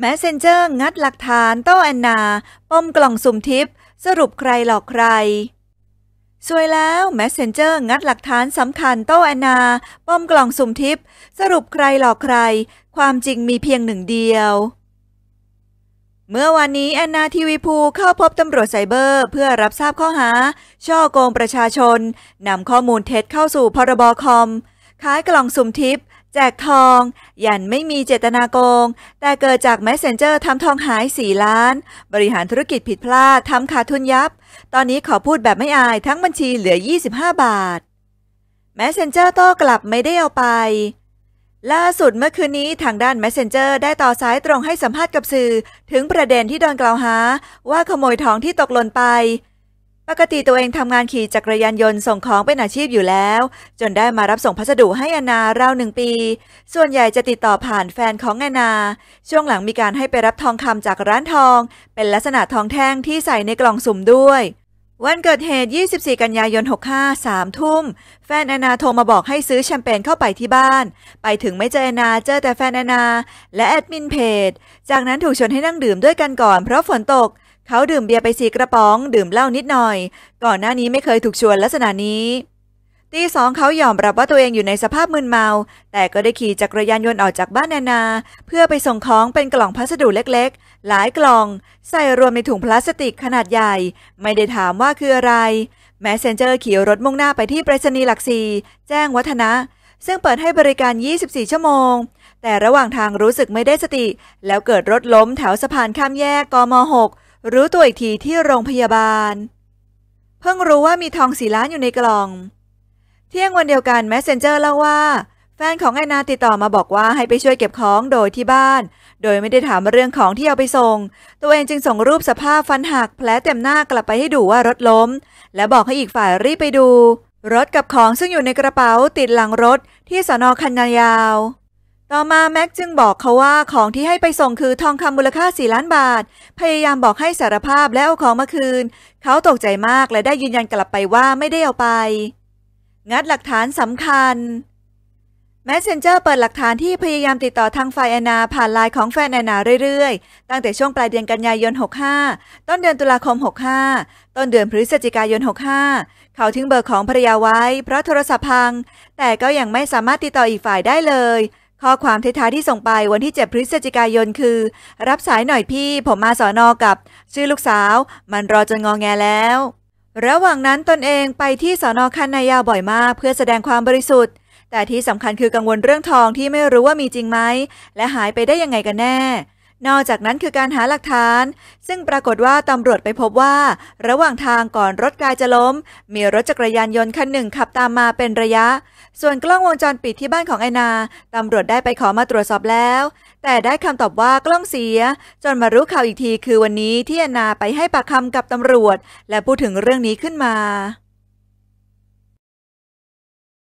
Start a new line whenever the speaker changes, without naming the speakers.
แมสเซนเจอร์งัดหลักฐานโต้แอนนาปมกล่องสุ่มทิปสรุปใครหลอกใครสวยแล้วแมสเซนเจอร์งัดหลักฐานสำคัญโต้แอนนาปมกล่องสุ่มทิปสรุปใครหลอกใคร ความจริงมีเพียงหนึ่งเดียว เมื่อวานนี้แอนนาทีวีภูเข้าพบตำรวจไซเบอร์ เพื่อรับทราบข้อหา ช่อโกงประชาชนนำข้อมูลเท็จเข้าสู่พรบคอมขายกล่องสุ่มทิปแจกทอง ยันไม่มีเจตนาโกง แต่เกิดจาก m e s s e n อร์ทำทองหาย4ล้าน บริหารธุรกิจผิดพลาดทำขาดทุนยับ ตอนนี้ขอพูดแบบไม่อายทั้งบัญชีเหลือ 25 บาท m e s s e n อร์โต้กลับไม่ได้เอาไป ล่าสุดเมื่อคืนนี้ทางด้าน Messenger ได้ต่อสายตรงให้สัมภาษณ์กับสื่อ ถึงประเด็นที่โดนกล่าวหาว่าขโมยทองที่ตกหล่นไปกติตัวเองทำงานขี่จักรยานยนต์ส่งของเป็นอาชีพอยู่แล้ว จนได้มารับส่งพัสดุให้อนาราวหนึ่งปี ส่วนใหญ่จะติดต่อผ่านแฟนของอนา ช่วงหลังมีการให้ไปรับทองคำจากร้านทอง เป็นลักษณะทองแท่งที่ใส่ในกล่องสุ่มด้วย วันเกิดเหตุ 24 กันยายน 65 3 ทุ่ม แฟนแอนนาโทรมาบอกให้ซื้อแชมเปญเข้าไปที่บ้าน ไปถึงไม่เจอแอนนาเจอแต่แฟนแอนนา และแอดมินเพจ จากนั้นถูกชวนให้นั่งดื่มด้วยกันก่อน เพราะฝนตกเขาดื่มเบียร์ไปสีกระป๋องดื่มเหล้านิดหน่อย ก่อนหน้านี้ไม่เคยถูกชวนลักษณะนี้ ตีสองเขายอมรับว่าตัวเองอยู่ในสภาพมึนเมา แต่ก็ได้ขี่จักรยานยนต์ออกจากบ้านนานา เพื่อไปส่งของเป็นกล่องพัสดุเล็กๆ หลายกล่องใส่รวมในถุงพลาสติกขนาดใหญ่ ไม่ได้ถามว่าคืออะไร แมสเซนเจอร์ขี่รถมุ่งหน้าไปที่ไปรษณีย์หลักสี่แจ้งวัฒนะซึ่งเปิดให้บริการ 24 ชั่วโมง แต่ระหว่างทางรู้สึกไม่ได้สติ แล้วเกิดรถล้มแถวสะพานข้ามแยกกม6รู้ตัวอีกทีที่โรงพยาบาล เพิ่งรู้ว่ามีทองสีล้านอยู่ในกล่อง เที่ยงวันเดียวกันแมสเซนเจอร์เล่าว่า แฟนของไอนาติดต่อมาบอกว่าให้ไปช่วยเก็บของโดยที่บ้าน โดยไม่ได้ถามเรื่องของที่เอาไปส่ง ตัวเองจึงส่งรูปสภาพฟันหักแผลเต็มหน้ากลับไปให้ดูว่ารถล้ม และบอกให้อีกฝ่ายรีบไปดู รถกับของซึ่งอยู่ในกระเป๋า ติดหลังรถ ที่สนคันยาวต่อมาแม็กจึงบอกเขาว่าของที่ให้ไปส่งคือทองคำมูลค่า 4 ล้านบาท พยายามบอกให้สารภาพแล้วเอาของมาคืน เขาตกใจมากและได้ยืนยันกลับไปว่าไม่ได้เอาไป งัดหลักฐานสำคัญสเซนเจอร์เปิดหลักฐานที่พยายามติดต่อทางฝ่ายแอนนา ผ่านไลน์ของแฟนแอนนาเรื่อยๆ ตั้งแต่ช่วงปลายเดือนกันยายน 65 ต้นเดือนตุลาคม65ต้นเดือนพฤศจิกายน65เขาทิ้งเบอร์ของภรรยาไว้เพราะโทรศัพท์พัง แต่ก็ยังไม่สามารถติดต่ออีกฝ่ายได้เลยข้อความท้ายที่ส่งไปวันที่ 7 พฤศจิกายนคือ รับสายหน่อยพี่ผมมาสอนอกับ ชื่อลูกสาว มันรอจนงองแงแล้ว ระหว่างนั้นตนเองไปที่สอนอคันนายาบ่อยมาก เพื่อแสดงความบริสุทธิ์ แต่ที่สำคัญคือกังวลเรื่องทองที่ไม่รู้ว่ามีจริงไหมและหายไปได้ยังไงกันแน่นอกจากนั้นคือการหาหลักฐาน ซึ่งปรากฏว่าตำรวจไปพบว่า ระหว่างทางก่อนรถกายจะล้ม มีรถจักรยานยนต์คันหนึ่งขับตามมาเป็นระยะ ส่วนกล้องวงจรปิดที่บ้านของไอนาตำรวจได้ไปขอมาตรวจสอบแล้ว แต่ได้คำตอบว่ากล้องเสีย จนมารู้ข่าวอีกทีคือวันนี้ที่ไอนาไปให้ปากคำกับตำรวจและพูดถึงเรื่องนี้ขึ้นมา